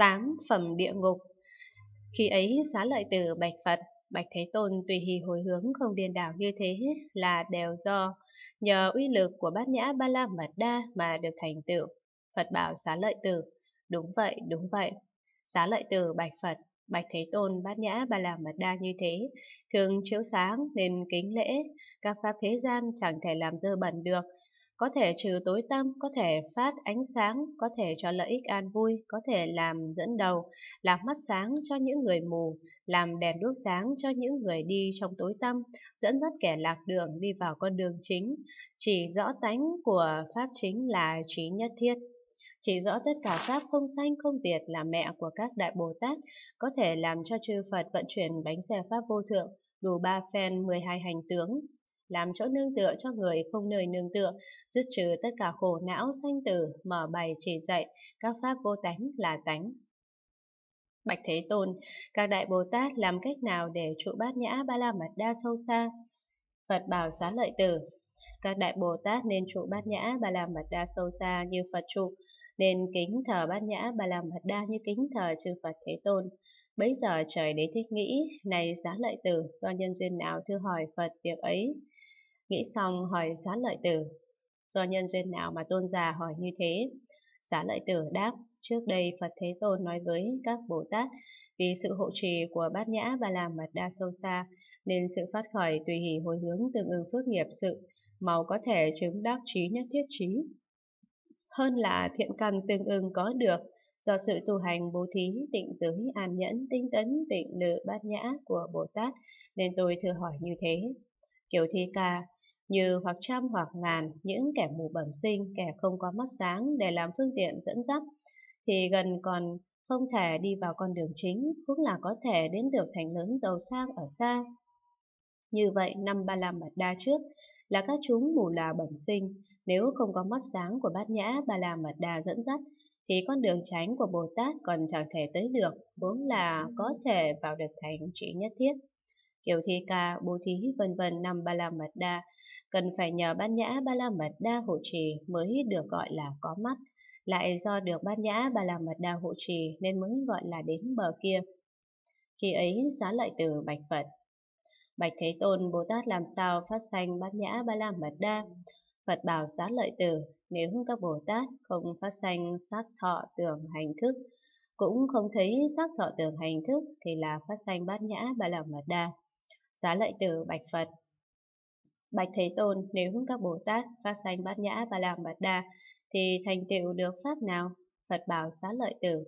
tám phẩm địa ngục. Khi ấy xá lợi tử bạch Phật, bạch Thế Tôn tùy hỷ hồi hướng không điên đảo như thế là đều do nhờ uy lực của bát nhã ba la mật đa mà được thành tựu. Phật bảo xá lợi tử, đúng vậy, đúng vậy. Xá lợi tử bạch Phật, Bạch Thế Tôn bát nhã ba la mật đa như thế, thường chiếu sáng nên kính lễ, các pháp thế gian chẳng thể làm dơ bẩn được, có thể trừ tối tăm, có thể phát ánh sáng, có thể cho lợi ích an vui, có thể làm dẫn đầu, làm mắt sáng cho những người mù, làm đèn đuốc sáng cho những người đi trong tối tăm, dẫn dắt kẻ lạc đường đi vào con đường chính. Chỉ rõ tánh của Pháp chính là trí nhất thiết. Chỉ rõ tất cả Pháp không sanh không diệt là mẹ của các Đại Bồ Tát, có thể làm cho chư Phật vận chuyển bánh xe Pháp vô thượng, đủ ba phen 12 hành tướng, làm chỗ nương tựa cho người không nơi nương tựa, dứt trừ tất cả khổ não, sanh tử, mở bày chỉ dạy, các pháp vô tánh là tánh, Bạch Thế Tôn, các đại Bồ Tát làm cách nào để trụ bát nhã ba la mật đa sâu xa? Phật bảo xá lợi tử, các đại Bồ Tát nên trụ bát nhã ba la mật đa sâu xa như Phật trụ, nên kính thờ bát nhã ba la mật đa như kính thờ chư Phật Thế Tôn. Bấy giờ trời đế thích nghĩ, này giá lợi tử, do nhân duyên nào thưa hỏi Phật việc ấy? Nghĩ xong hỏi giá lợi tử, do nhân duyên nào mà tôn giả hỏi như thế? Giá lợi tử đáp, trước đây Phật Thế Tôn nói với các Bồ Tát, vì sự hộ trì của bát nhã và làm mật đa sâu xa, nên sự phát khởi tùy hỷ hồi hướng tương ứng phước nghiệp sự, màu có thể chứng đắc trí nhất thiết trí, hơn là thiện căn tương ưng có được do sự tu hành bố thí, tịnh giới, an nhẫn, tinh tấn, tịnh lự, bát nhã của Bồ Tát nên tôi thưa hỏi như thế. Kiểu thi ca, như hoặc trăm hoặc ngàn những kẻ mù bẩm sinh, kẻ không có mắt sáng để làm phương tiện dẫn dắt thì gần còn không thể đi vào con đường chính, cũng là có thể đến được thành lớn giàu sang ở xa như vậy, năm ba la mật đa trước là các chúng mù là bẩm sinh, nếu không có mắt sáng của bát nhã ba la mật đa dẫn dắt, thì con đường tránh của Bồ Tát còn chẳng thể tới được, vốn là có thể vào được thành chỉ nhất thiết. Kiểu thi ca, bố thí, vân vân năm ba la mật đa, cần phải nhờ bát nhã ba la mật đa hộ trì mới được gọi là có mắt, lại do được bát nhã ba la mật đa hộ trì nên mới gọi là đến bờ kia. Khi ấy, xá lợi từ bạch Phật, Bạch Thế Tôn Bồ Tát làm sao phát sanh bát nhã ba la mật đa? Phật bảo xá lợi tử, nếu các Bồ Tát không phát sanh sắc thọ tưởng hành thức, cũng không thấy sắc thọ tưởng hành thức thì là phát sanh bát nhã ba la mật đa. Xá lợi tử bạch Phật, Bạch Thế Tôn, nếu các Bồ Tát phát sanh bát nhã ba la mật đa, thì thành tựu được pháp nào? Phật bảo xá lợi tử,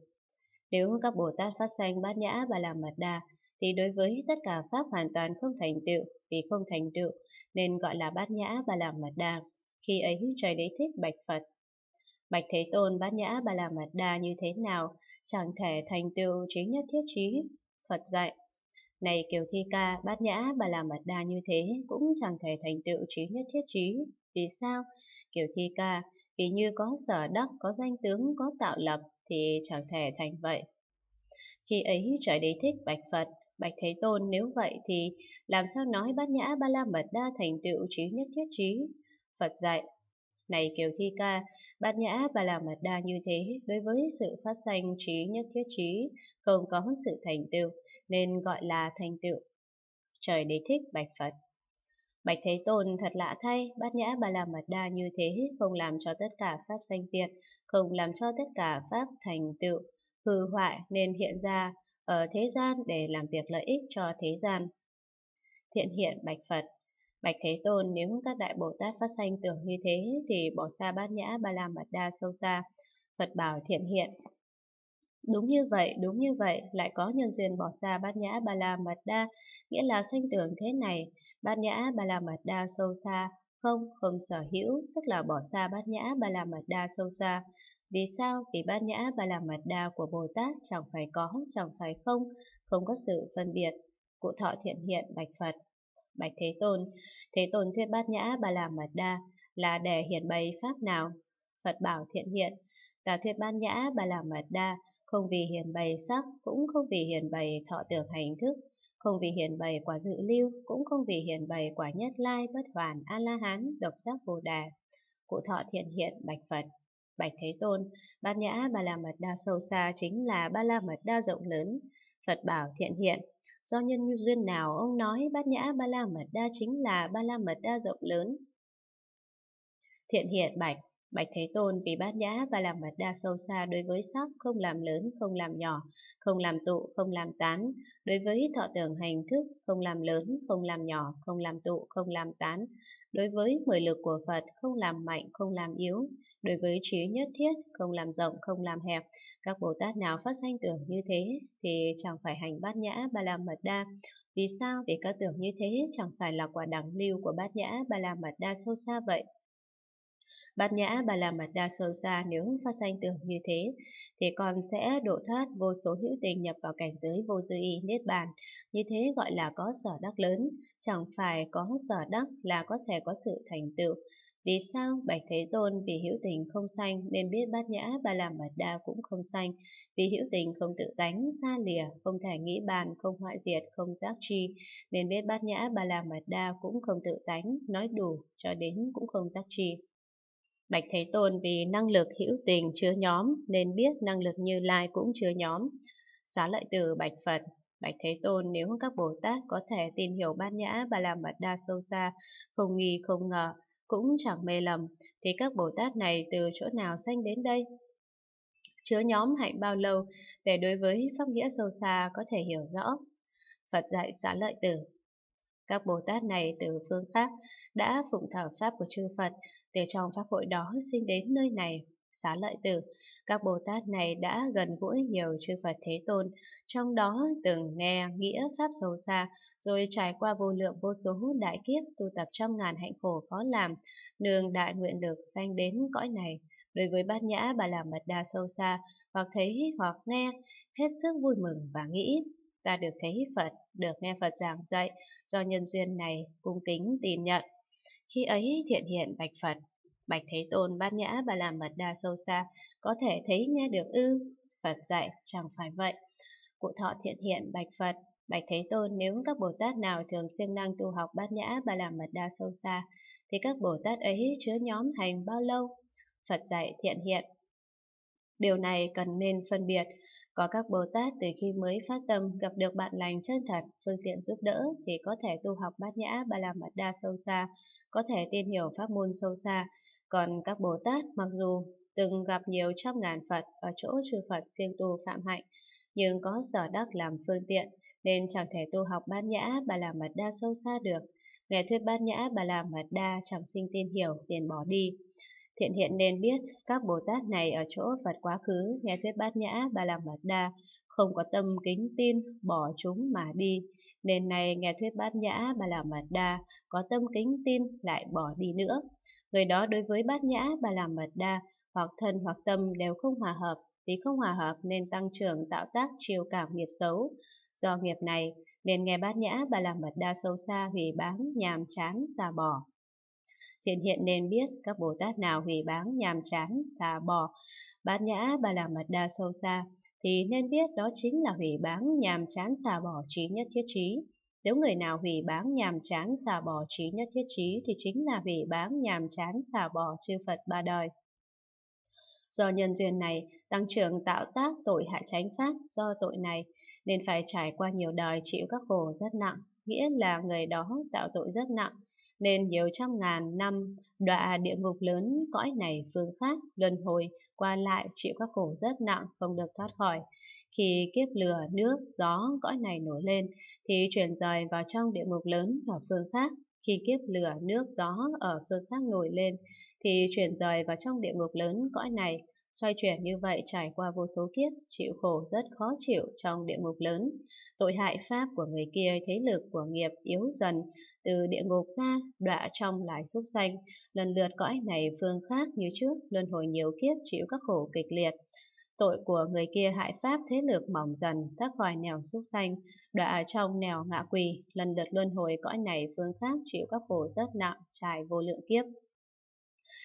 nếu các Bồ Tát phát sanh bát nhã bà la mật đà, thì đối với tất cả pháp hoàn toàn không thành tựu, vì không thành tựu, nên gọi là bát nhã bà la mật đà. Khi ấy trời đế thích bạch Phật. Bạch Thế Tôn bát nhã bà la mật đà như thế nào, chẳng thể thành tựu trí nhất thiết trí. Phật dạy. Này Kiều Thi Ca, bát nhã bà la mật đa như thế cũng chẳng thể thành tựu trí nhất thiết trí. Vì sao? Kiều Thi Ca, vì như có sở đắc, có danh tướng, có tạo lập, thì chẳng thể thành vậy. Khi ấy trời đế thích Bạch Phật, Bạch Thế Tôn nếu vậy thì làm sao nói bát nhã ba la mật đa thành tựu trí nhất thiết trí? Phật dạy, này Kiều Thi Ca, bát nhã ba la mật đa như thế đối với sự phát sanh trí nhất thiết trí không có sự thành tựu nên gọi là thành tựu. Trời đế thích Bạch Phật. Bạch Thế Tôn thật lạ thay, bát nhã bà la mật đa như thế không làm cho tất cả pháp sanh diệt, không làm cho tất cả pháp thành tựu, hư hoại nên hiện ra ở thế gian để làm việc lợi ích cho thế gian. Thiện hiện Bạch Phật Bạch Thế Tôn nếu các đại Bồ Tát phát sanh tưởng như thế thì bỏ xa bát nhã ba la mật đa sâu xa. Phật bảo thiện hiện, Đúng như vậy, đúng như vậy, lại có nhân duyên bỏ xa bát nhã ba la mật đa, nghĩa là sanh tưởng thế này, bát nhã ba la mật đa sâu xa, không, không sở hữu, tức là bỏ xa bát nhã ba la mật đa sâu xa. Vì sao? Vì bát nhã ba la mật đa của Bồ Tát chẳng phải có, chẳng phải không, không có sự phân biệt. Cụ thọ thiện hiện bạch Phật. Bạch Thế Tôn, Thế Tôn thuyết bát nhã ba la mật đa là để hiển bày pháp nào? Phật bảo thiện hiện, tà thuyết ban nhã bà là mật đa, không vì hiền bày sắc, cũng không vì hiền bày thọ tưởng hành thức, không vì hiền bày quả dự lưu, cũng không vì hiền bày quả nhất lai, bất hoàn, a-la-hán, độc giác vô đà. Cụ thọ thiện hiện bạch Phật. Bạch Thế Tôn, Bát Nhã Ba La Mật Đa sâu xa chính là Ba La Mật Đa rộng lớn. Phật bảo thiện hiện, do nhân duyên nào ông nói Bát Nhã Ba La Mật Đa chính là Ba La Mật Đa rộng lớn. Thiện hiện bạch, Bạch Thế Tôn vì bát nhã và làm mật đa sâu xa đối với sắc không làm lớn, không làm nhỏ, không làm tụ, không làm tán, đối với thọ tưởng hành thức không làm lớn, không làm nhỏ, không làm tụ, không làm tán, đối với mười lực của Phật không làm mạnh, không làm yếu, đối với trí nhất thiết không làm rộng, không làm hẹp. Các Bồ Tát nào phát sanh tưởng như thế thì chẳng phải hành bát nhã ba la mật đa. Vì sao? Vì các tưởng như thế chẳng phải là quả đẳng lưu của bát nhã ba la mật đa sâu xa vậy. Bát nhã bà la mật đa sâu xa nếu phát sanh tưởng như thế, thì còn sẽ độ thoát vô số hữu tình nhập vào cảnh giới vô dư y niết bàn. Như thế gọi là có sở đắc lớn, chẳng phải có sở đắc là có thể có sự thành tựu. Vì sao Bạch Thế Tôn vì hữu tình không sanh nên biết bát nhã ba la mật đa cũng không sanh, vì hữu tình không tự tánh, xa lìa, không thể nghĩ bàn, không hoại diệt, không giác chi nên biết bát nhã ba la mật đa cũng không tự tánh, nói đủ cho đến cũng không giác chi Bạch Thế Tôn vì năng lực hữu tình chứa nhóm nên biết năng lực như lai cũng chứa nhóm. Xá lợi từ Bạch Phật Bạch Thế Tôn nếu các Bồ Tát có thể tin hiểu bát nhã và làm mật đa sâu xa, không nghi không ngờ, cũng chẳng mê lầm, thì các Bồ Tát này từ chỗ nào sanh đến đây? Chứa nhóm hạnh bao lâu để đối với pháp nghĩa sâu xa có thể hiểu rõ? Phật dạy xá lợi tử các Bồ Tát này từ phương khác đã phụng thảo Pháp của chư Phật, từ trong Pháp hội đó sinh đến nơi này. Xá lợi tử, các Bồ Tát này đã gần gũi nhiều chư Phật Thế Tôn, trong đó từng nghe nghĩa Pháp sâu xa, rồi trải qua vô lượng vô số đại kiếp tu tập trăm ngàn hạnh khổ khó làm, nương đại nguyện lực sanh đến cõi này. Đối với bát nhã bà làm mật đa sâu xa, hoặc thấy hoặc nghe, hết sức vui mừng và nghĩ ta được thấy Phật, được nghe Phật giảng dạy, do nhân duyên này cung kính tin nhận. Khi ấy thiện hiện bạch Phật, bạch Thế Tôn bát nhã bà làm mật đa sâu xa, có thể thấy nghe được ư? Phật dạy chẳng phải vậy. Cụ thọ thiện hiện bạch Phật, Bạch Thế Tôn nếu các Bồ Tát nào thường siêng năng tu học bát nhã ba làm mật đa sâu xa, thì các Bồ Tát ấy chứa nhóm hành bao lâu? Phật dạy thiện hiện, Điều này cần nên phân biệt. Có các Bồ Tát từ khi mới phát tâm gặp được bạn lành chân thật, phương tiện giúp đỡ thì có thể tu học bát nhã ba la mật đa sâu xa, có thể tin hiểu pháp môn sâu xa. Còn các Bồ Tát mặc dù từng gặp nhiều trăm ngàn Phật ở chỗ chư Phật siêng tu phạm hạnh, nhưng có sở đắc làm phương tiện, nên chẳng thể tu học bát nhã bà la mật đa sâu xa được. Nghe thuyết bát nhã bà la mật đa chẳng sinh tin hiểu, tiền bỏ đi. Thiện hiện nên biết các Bồ Tát này ở chỗ Phật quá khứ, nghe thuyết bát nhã, ba la mật đa, không có tâm kính tin, bỏ chúng mà đi. Nên này nghe thuyết bát nhã, ba la mật đa, có tâm kính tin lại bỏ đi nữa. Người đó đối với bát nhã, ba la mật đa, hoặc thân hoặc tâm đều không hòa hợp, vì không hòa hợp nên tăng trưởng tạo tác chiều cảm nghiệp xấu. Do nghiệp này, nên nghe bát nhã ba la mật đa sâu xa hủy bán nhàm chán, xà bỏ. Thiện hiện nên biết các Bồ Tát nào hủy báng, nhàm chán, xà bò, bát nhã, ba la mật đa sâu xa, thì nên biết đó chính là hủy báng, nhàm chán, xà bò trí nhất thiết trí. Nếu người nào hủy báng nhàm chán xà bò trí nhất thiết trí thì chính là hủy báng nhàm chán xà bò chư Phật ba đời. Do nhân duyên này, tăng trưởng tạo tác tội hại chánh pháp do tội này, nên phải trải qua nhiều đời chịu các khổ rất nặng nghĩa là người đó tạo tội rất nặng, nên nhiều trăm ngàn năm đọa địa ngục lớn cõi này phương khác luân hồi qua lại chịu các khổ rất nặng không được thoát khỏi. Khi kiếp lửa, nước, gió cõi này nổi lên thì chuyển rời vào trong địa ngục lớn ở phương khác. Khi kiếp lửa, nước, gió ở phương khác nổi lên thì chuyển rời vào trong địa ngục lớn cõi này Xoay chuyển như vậy trải qua vô số kiếp, chịu khổ rất khó chịu trong địa ngục lớn. Tội hại pháp của người kia thế lực của nghiệp yếu dần, từ địa ngục ra, đọa trong lại súc sanh, lần lượt cõi này phương khác như trước, luân hồi nhiều kiếp chịu các khổ kịch liệt. Tội của người kia hại pháp thế lực mỏng dần, thoát khỏi nẻo súc sanh, đọa trong nẻo ngạ quỳ, lần lượt luân hồi cõi này phương khác chịu các khổ rất nặng, trải vô lượng kiếp.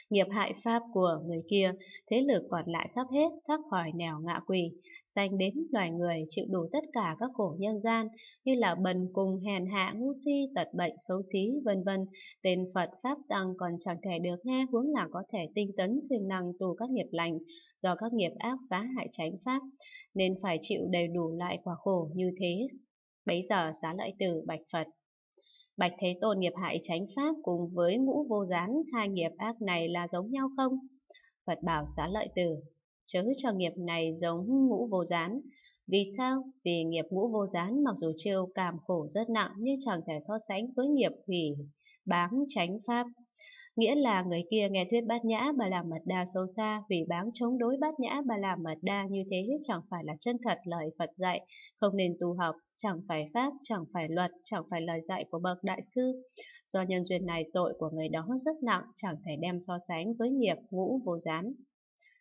Nghiệp hại pháp của người kia, thế lực còn lại sắp hết, thoát khỏi nẻo ngạ quỷ, sanh đến loài người chịu đủ tất cả các khổ nhân gian như là bần cùng hèn hạ ngu si, tật bệnh, xấu trí, vân vân. Tên Phật Pháp Tăng còn chẳng thể được nghe huống là có thể tinh tấn siêng năng tu các nghiệp lành do các nghiệp ác phá hại chánh pháp, nên phải chịu đầy đủ lại quả khổ như thế. Bấy giờ xá lợi tử bạch Phật. Bạch Thế Tôn nghiệp hại chánh pháp cùng với ngũ vô gián hai nghiệp ác này là giống nhau không? Phật bảo xá lợi tử, chớ cho nghiệp này giống ngũ vô gián. Vì sao? Vì nghiệp ngũ vô gián mặc dù chiêu cảm khổ rất nặng nhưng chẳng thể so sánh với nghiệp hủy bám chánh pháp nghĩa là người kia nghe thuyết bát nhã bà làm mật đa sâu xa vì báng chống đối bát nhã bà làm mật đa như thế chẳng phải là chân thật lời Phật dạy, không nên tu học, chẳng phải pháp, chẳng phải luật, chẳng phải lời dạy của bậc đại sư. Do nhân duyên này tội của người đó rất nặng, chẳng thể đem so sánh với nghiệp ngũ vô gián.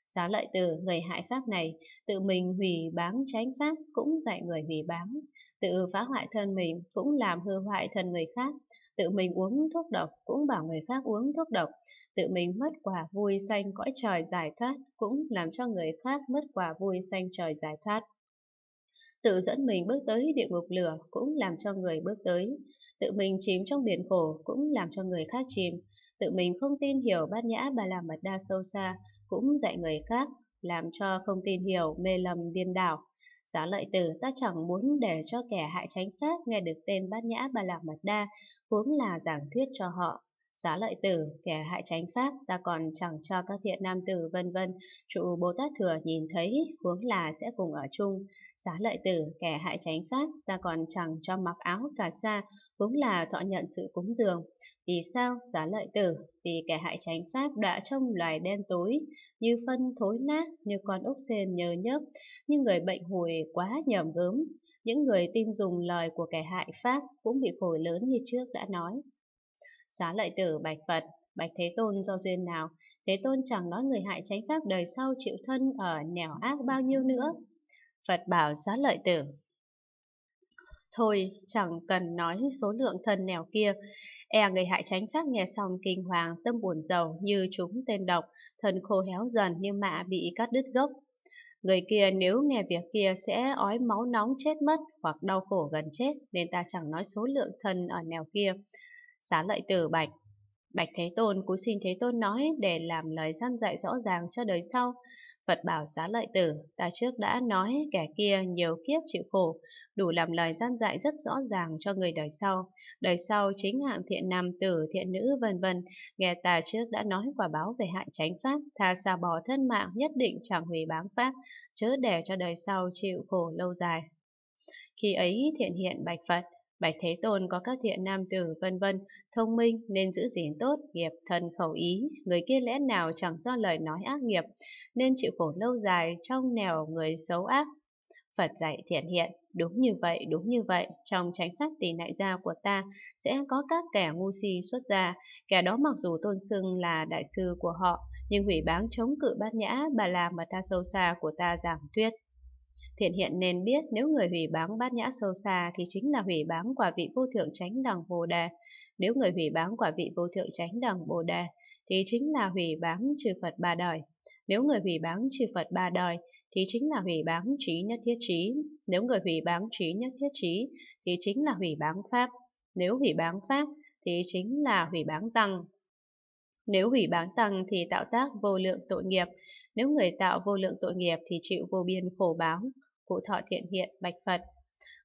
Xá lợi từ người hại pháp này, tự mình hủy báng tránh pháp cũng dạy người hủy báng, tự phá hoại thân mình cũng làm hư hoại thân người khác, tự mình uống thuốc độc cũng bảo người khác uống thuốc độc, tự mình mất quả vui xanh cõi trời giải thoát cũng làm cho người khác mất quả vui xanh trời giải thoát tự dẫn mình bước tới địa ngục lửa cũng làm cho người bước tới, tự mình chìm trong biển khổ cũng làm cho người khác chìm, tự mình không tin hiểu bát nhã bà la mật đa sâu xa cũng dạy người khác làm cho không tin hiểu mê lầm điên đảo. Giá lợi tử ta chẳng muốn để cho kẻ hại chánh pháp nghe được tên bát nhã bà la mật đa, huống là giảng thuyết cho họ xá lợi tử, kẻ hại chánh pháp, ta còn chẳng cho các thiện nam tử vân vân. Trụ Bồ Tát Thừa nhìn thấy, huống là sẽ cùng ở chung. xá lợi tử, kẻ hại chánh pháp, ta còn chẳng cho mặc áo cả sa huống là thọ nhận sự cúng dường. Vì sao? xá lợi tử, vì kẻ hại chánh pháp đã trong loài đen tối, như phân thối nát, như con ốc sên nhớ nhớp, như người bệnh hồi quá nhầm gớm. Những người tin dùng lời của kẻ hại pháp cũng bị khổ lớn như trước đã nói. Xá lợi tử bạch Phật, bạch Thế Tôn do duyên nào, Thế Tôn chẳng nói người hại tránh pháp đời sau chịu thân ở nẻo ác bao nhiêu nữa. Phật bảo xá lợi tử, Thôi, chẳng cần nói số lượng thần nẻo kia. E người hại tránh pháp nghe xong kinh hoàng, tâm buồn giàu như chúng tên độc, thân khô héo dần như mạ bị cắt đứt gốc. Người kia nếu nghe việc kia sẽ ói máu nóng chết mất hoặc đau khổ gần chết nên ta chẳng nói số lượng thần ở nẻo kia. Xá lợi tử bạch. Bạch Thế Tôn cú xin Thế Tôn nói để làm lời dân dạy rõ ràng cho đời sau. Phật bảo xá lợi tử, ta trước đã nói kẻ kia nhiều kiếp chịu khổ, đủ làm lời dân dạy rất rõ ràng cho người đời sau. Đời sau chính hạng thiện nam tử, thiện nữ vân vân nghe ta trước đã nói quả báo về hại tránh pháp, tha xa bỏ thân mạng nhất định chẳng hủy báng pháp, chớ để cho đời sau chịu khổ lâu dài. Khi ấy thiện hiện bạch Phật, Bạch Thế Tôn có các thiện nam tử vân vân, thông minh nên giữ gìn tốt nghiệp thân khẩu ý, người kia lẽ nào chẳng do lời nói ác nghiệp, nên chịu khổ lâu dài trong nẻo người xấu ác. Phật dạy thiện hiện, đúng như vậy, đúng như vậy, trong chánh pháp tỷ nại gia của ta sẽ có các kẻ ngu si xuất gia, kẻ đó mặc dù tôn xưng là đại sư của họ, nhưng hủy báng chống cự bát nhã bà là mà ta sâu xa của ta giảng thuyết. Thiện hiện nên biết nếu người hủy báng bát nhã sâu xa thì chính là hủy báng quả vị vô thượng chánh đẳng Bồ Đề. Nếu người hủy báng quả vị vô thượng chánh đẳng Bồ Đề thì chính là hủy báng trừ Phật ba đời. Nếu người hủy báng trừ Phật ba đời thì chính là hủy báng trí nhất thiết trí. Nếu người hủy báng trí nhất thiết trí thì chính là hủy báng Pháp. Nếu hủy báng Pháp thì chính là hủy báng Tăng. Nếu hủy bán tăng thì tạo tác vô lượng tội nghiệp, nếu người tạo vô lượng tội nghiệp thì chịu vô biên khổ báo. Cụ thọ thiện hiện, bạch Phật.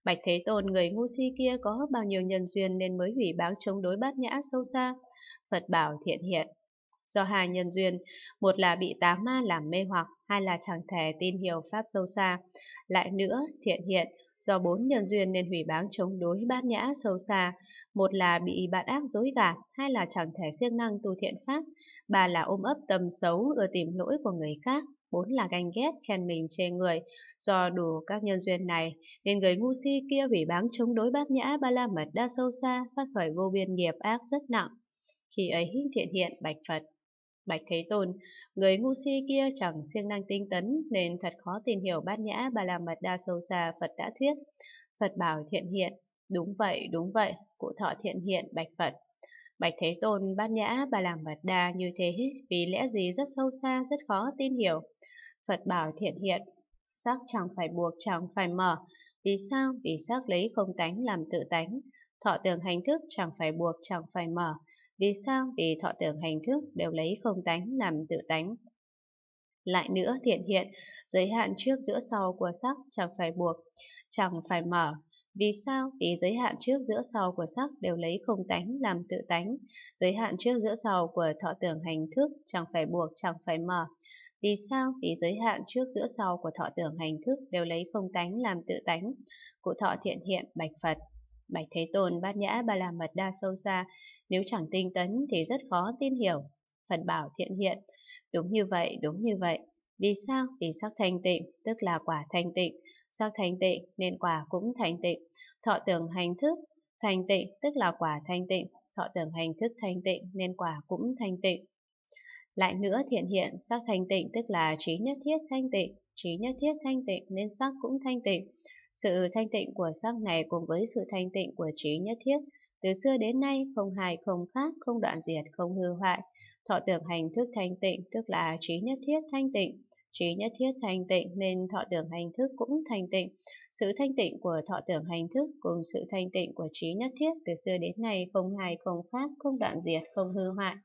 Bạch Thế Tôn người ngu si kia có bao nhiêu nhân duyên nên mới hủy báng chống đối bát nhã sâu xa. Phật bảo thiện hiện. Do hai nhân duyên, một là bị tá ma làm mê hoặc, hai là chẳng thể tin hiểu Pháp sâu xa. Lại nữa, thiện hiện, do bốn nhân duyên nên hủy báng chống đối bát nhã sâu xa. Một là bị bạn ác dối gạt, hai là chẳng thể siêng năng tu thiện pháp, ba là ôm ấp tâm xấu ưa tìm lỗi của người khác, bốn là ganh ghét khen mình chê người do đủ các nhân duyên này nên người ngu si kia hủy báng chống đối bát nhã ba la mật đa sâu xa phát khởi vô biên nghiệp ác rất nặng khi ấy thiện hiện bạch phật Bạch Thế Tôn, người ngu si kia chẳng siêng năng tinh tấn nên thật khó tìm hiểu bát nhã bà la mật đa sâu xa Phật đã thuyết. Phật bảo thiện hiện, đúng vậy, đúng vậy, cụ thọ thiện hiện bạch Phật. Bạch Thế Tôn bát nhã bà làm mật đa như thế vì lẽ gì rất sâu xa, rất khó tin hiểu. Phật bảo thiện hiện, sắc chẳng phải buộc, chẳng phải mở. Vì sao? Vì sắc lấy không tánh làm tự tánh thọ tưởng hành thức chẳng phải buộc chẳng phải mở. Vì sao? Vì thọ tưởng hành thức đều lấy không tánh làm tự tánh. Lại nữa thiện hiện, giới hạn trước giữa sau của sắc chẳng phải buộc, chẳng phải mở. Vì sao? Vì giới hạn trước giữa sau của sắc đều lấy không tánh làm tự tánh. Giới hạn trước giữa sau của thọ tưởng hành thức chẳng phải buộc, chẳng phải mở. Vì sao? Vì giới hạn trước giữa sau của thọ tưởng hành thức đều lấy không tánh làm tự tánh. Cụ thọ thiện hiện bạch Phật. Bạch Thế Tôn bát nhã ba la mật đa sâu xa, nếu chẳng tinh tấn thì rất khó tin hiểu. Phật bảo thiện hiện, đúng như vậy, đúng như vậy. Vì sao? Vì sắc thanh tịnh, tức là quả thanh tịnh. Sắc thanh tịnh nên quả cũng thanh tịnh. Thọ tưởng hành thức, thanh tịnh tức là quả thanh tịnh. Thọ tưởng hành thức thanh tịnh nên quả cũng thanh tịnh. Lại nữa thiện hiện, sắc thanh tịnh tức là trí nhất thiết thanh tịnh trí nhất thiết thanh tịnh nên sắc cũng thanh tịnh. Sự thanh tịnh của sắc này cùng với sự thanh tịnh của trí nhất thiết, từ xưa đến nay không hài không khác, không đoạn diệt, không hư hoại. Thọ tưởng hành thức thanh tịnh, tức là trí nhất thiết thanh tịnh. Trí nhất thiết thanh tịnh nên thọ tưởng hành thức cũng thanh tịnh. Sự thanh tịnh của thọ tưởng hành thức cùng sự thanh tịnh của trí nhất thiết từ xưa đến nay không hài không khác, không đoạn diệt, không hư hoại.